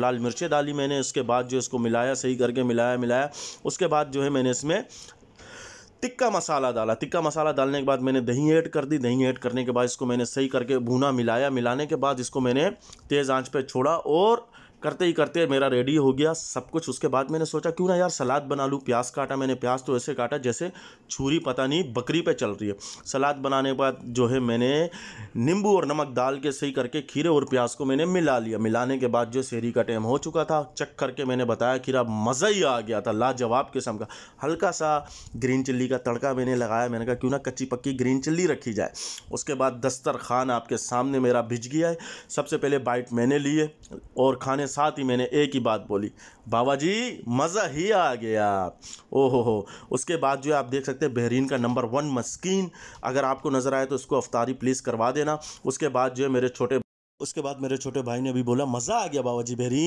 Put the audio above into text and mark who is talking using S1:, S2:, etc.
S1: लाल मिर्चें डाली मैंने उसके बाद जो इसको मिलाया सही करके मिलाया मिलाया उसके बाद जो है मैंने इसमें टिक्का मसाला डाला टिक्का मसाला डालने के बाद मैंने दही ऐड कर दी दही ऐड करने के बाद इसको मैंने सही करके भुना मिलाया मिलाने के बाद इसको मैंने तेज़ आंच पे छोड़ा और करते ही करते मेरा रेडी हो गया सब कुछ उसके बाद मैंने सोचा क्यों ना यार सलाद बना लूँ प्याज काटा मैंने प्याज तो ऐसे काटा जैसे छुरी पता नहीं बकरी पे चल रही है सलाद बनाने के बाद जो है मैंने नींबू और नमक डाल के सही करके खीरे और प्याज को मैंने मिला लिया मिलाने के बाद जो शहरी का टाइम हो चुका था चेक करके मैंने बताया खीरा मज़ा ही आ गया था लाजवाब किस्म का हल्का सा ग्रीन चिल्ली का तड़का मैंने लगाया मैंने कहा क्यों ना कच्ची पक्की ग्रीन चिल्ली रखी जाए उसके बाद दस्तर आपके सामने मेरा भिज गया है सबसे पहले बाइट मैंने लिए और खाने साथ ही मैंने एक ही बात बोली बाबा जी मज़ा ही आ गया ओहो हो उसके बाद जो है आप देख सकते हैं बहरीन का नंबर वन मस्किन अगर आपको नज़र आए तो उसको अफ्तारी प्लीज़ करवा देना उसके बाद जो है मेरे छोटे उसके बाद मेरे छोटे भाई ने भी बोला मज़ा आ गया बाबा जी बहरीन